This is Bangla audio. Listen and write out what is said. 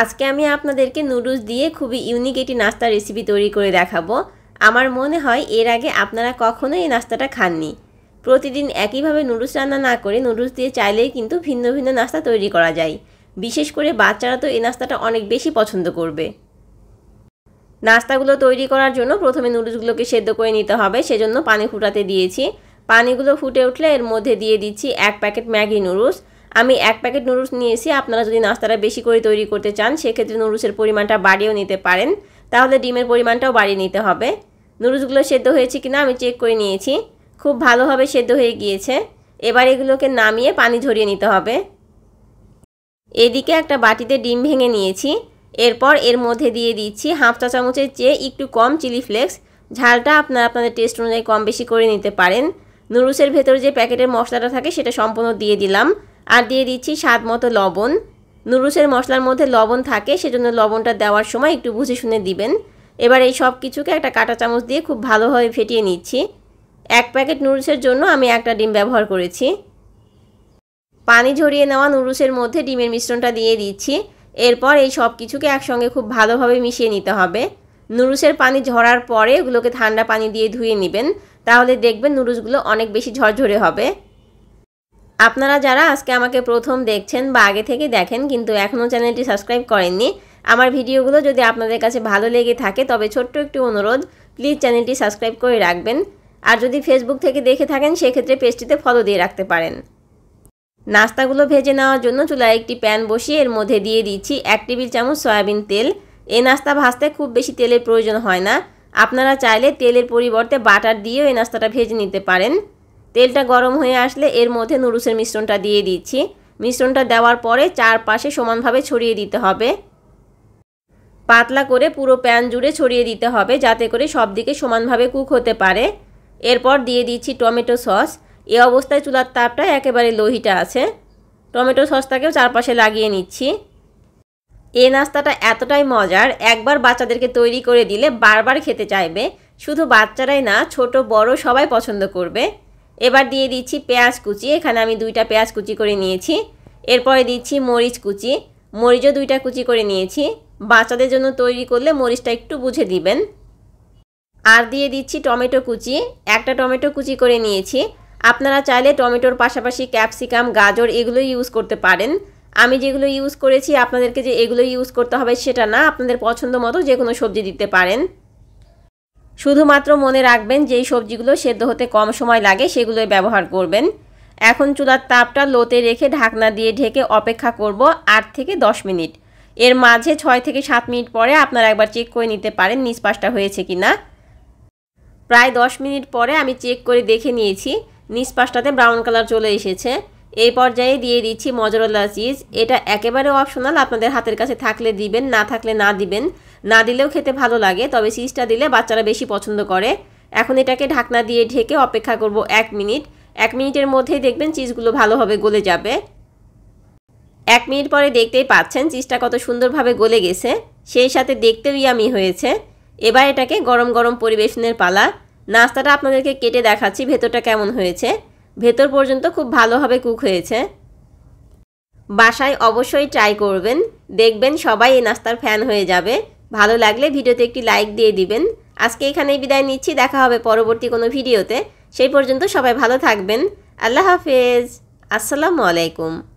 আজকে আমি আপনাদেরকে নুডলস দিয়ে খুবই ইউনিক একটি নাস্তার রেসিপি তৈরি করে দেখাবো আমার মনে হয় এর আগে আপনারা কখনো এই নাস্তাটা খাননি প্রতিদিন একইভাবে নুডলস রান্না না করে নুডলস দিয়ে চাইলেই কিন্তু ভিন্ন ভিন্ন নাস্তা তৈরি করা যায় বিশেষ করে বাচ্চারা তো এই নাস্তাটা অনেক বেশি পছন্দ করবে নাস্তাগুলো তৈরি করার জন্য প্রথমে নুডলসগুলোকে সেদ্ধ করে নিতে হবে সেজন্য পানি ফুটাতে দিয়েছি পানিগুলো ফুটে উঠলে এর মধ্যে দিয়ে দিচ্ছি এক প্যাকেট ম্যাগি নুডলস আমি এক প্যাকেট নুডলস নিয়েছি আপনারা যদি নাস্তাটা বেশি করে তৈরি করতে চান সেক্ষেত্রে নুডলসের পরিমাণটা বাড়িয়েও নিতে পারেন তাহলে ডিমের পরিমাণটাও বাড়িয়ে নিতে হবে নুডলসগুলো সেদ্ধ হয়েছে কিনা আমি চেক করে নিয়েছি খুব ভালোভাবে সেদ্ধ হয়ে গিয়েছে এবার এগুলোকে নামিয়ে পানি ঝরিয়ে নিতে হবে এদিকে একটা বাটিতে ডিম ভেঙে নিয়েছি এরপর এর মধ্যে দিয়ে দিচ্ছি হাফ চা চামচের চেয়ে একটু কম চিলি ফ্লেক্স ঝালটা আপনারা আপনাদের টেস্ট অনুযায়ী কম বেশি করে নিতে পারেন নুডলসের ভেতরে যে প্যাকেটের মশলাটা থাকে সেটা সম্পূর্ণ দিয়ে দিলাম আর দিয়ে দিচ্ছি স্বাদ মতো লবণ নুরুসের মশলার মধ্যে লবণ থাকে সেজন্য লবণটা দেওয়ার সময় একটু বুঝে শুনে দিবেন এবার এই সব কিছুকে একটা কাঁটা চামচ দিয়ে খুব ভালোভাবে ফেটিয়ে নিচ্ছি এক প্যাকেট নুরুসের জন্য আমি একটা ডিম ব্যবহার করেছি পানি ঝরিয়ে নেওয়া নুরুসের মধ্যে ডিমের মিশ্রণটা দিয়ে দিচ্ছি এরপর এই সব কিছুকে একসঙ্গে খুব ভালোভাবে মিশিয়ে নিতে হবে নুরুসের পানি ঝরার পরে ওগুলোকে ঠান্ডা পানি দিয়ে ধুয়ে নেবেন তাহলে দেখবেন নুরুসগুলো অনেক বেশি ঝরঝরে হবে আপনারা যারা আজকে আমাকে প্রথম দেখছেন বা আগে থেকে দেখেন কিন্তু এখনও চ্যানেলটি সাবস্ক্রাইব করেননি আমার ভিডিওগুলো যদি আপনাদের কাছে ভালো লেগে থাকে তবে ছোট্ট একটি অনুরোধ প্লিজ চ্যানেলটি সাবস্ক্রাইব করে রাখবেন আর যদি ফেসবুক থেকে দেখে থাকেন সেক্ষেত্রে পেজটিতে ফলো দিয়ে রাখতে পারেন নাস্তাগুলো ভেজে নেওয়ার জন্য চুলায় একটি প্যান বসিয়ে এর মধ্যে দিয়ে দিচ্ছি এক টেবিল চামচ সয়াবিন তেল এ নাস্তা ভাজতে খুব বেশি তেলের প্রয়োজন হয় না আপনারা চাইলে তেলের পরিবর্তে বাটার দিয়েও এই নাস্তাটা ভেজে নিতে পারেন তেলটা গরম হয়ে আসলে এর মধ্যে নুডলসের মিশ্রণটা দিয়ে দিচ্ছি মিশ্রণটা দেওয়ার পরে চারপাশে সমানভাবে ছড়িয়ে দিতে হবে পাতলা করে পুরো প্যান জুড়ে ছড়িয়ে দিতে হবে যাতে করে সব দিকে সমানভাবে কুক হতে পারে এরপর দিয়ে দিচ্ছি টমেটো সস এ অবস্থায় চুলার তাপটা একেবারে লোহিটা আছে টমেটো সসটাকেও চারপাশে লাগিয়ে নিচ্ছি এই নাস্তাটা এতটাই মজার একবার বাচ্চাদেরকে তৈরি করে দিলে বারবার খেতে চাইবে শুধু বাচ্চারাই না ছোট বড় সবাই পছন্দ করবে এবার দিয়ে দিচ্ছি পেঁয়াজ কুচি এখানে আমি দুইটা পেঁয়াজ কুচি করে নিয়েছি এরপরে দিচ্ছি মরিচ কুচি মরিচও দুইটা কুচি করে নিয়েছি বাচ্চাদের জন্য তৈরি করলে মরিচটা একটু বুঝে দিবেন আর দিয়ে দিচ্ছি টমেটো কুচি একটা টমেটো কুচি করে নিয়েছি আপনারা চাইলে টমেটোর পাশাপাশি ক্যাপসিকাম গাজর এগুলো ইউজ করতে পারেন আমি যেগুলো ইউজ করেছি আপনাদেরকে যে এগুলো ইউজ করতে হবে সেটা না আপনাদের পছন্দ মতো যে কোনো সবজি দিতে পারেন শুধুমাত্র মনে রাখবেন যেই সবজিগুলো সেদ্ধ হতে কম সময় লাগে সেগুলোই ব্যবহার করবেন এখন চুলার তাপটা লোতে রেখে ঢাকনা দিয়ে ঢেকে অপেক্ষা করব আট থেকে দশ মিনিট এর মাঝে ছয় থেকে সাত মিনিট পরে আপনারা একবার চেক করে নিতে পারেন নিষ্পাশটা হয়েছে কি না প্রায় দশ মিনিট পরে আমি চেক করে দেখে নিয়েছি নিষ্পাশটাতে ব্রাউন কালার চলে এসেছে এই পর্যায়ে দিয়ে দিচ্ছি মজরলা চিজ এটা একেবারে অপশনাল আপনাদের হাতের কাছে থাকলে দিবেন না থাকলে না দিবেন না দিলেও খেতে ভালো লাগে তবে চিজটা দিলে বাচ্চারা বেশি পছন্দ করে এখন এটাকে ঢাকনা দিয়ে ঢেকে অপেক্ষা করব এক মিনিট এক মিনিটের মধ্যেই দেখবেন চিজগুলো ভালোভাবে গলে যাবে এক মিনিট পরে দেখতেই পাচ্ছেন চিজটা কত সুন্দরভাবে গলে গেছে সেই সাথে দেখতেও ইয়ামি হয়েছে এবার এটাকে গরম গরম পরিবেশনের পালা নাস্তাটা আপনাদেরকে কেটে দেখাচ্ছি ভেতরটা কেমন হয়েছে ভেতর পর্যন্ত খুব ভালোভাবে কুক হয়েছে বাসায় অবশ্যই ট্রাই করবেন দেখবেন সবাই এই নাস্তার ফ্যান হয়ে যাবে ভালো লাগলে ভিডিওতে একটি লাইক দিয়ে দিবেন আজকে এখানেই বিদায় নিচ্ছি দেখা হবে পরবর্তী কোনো ভিডিওতে সেই পর্যন্ত সবাই ভালো থাকবেন আল্লাহ হাফেজ আসসালামু আলাইকুম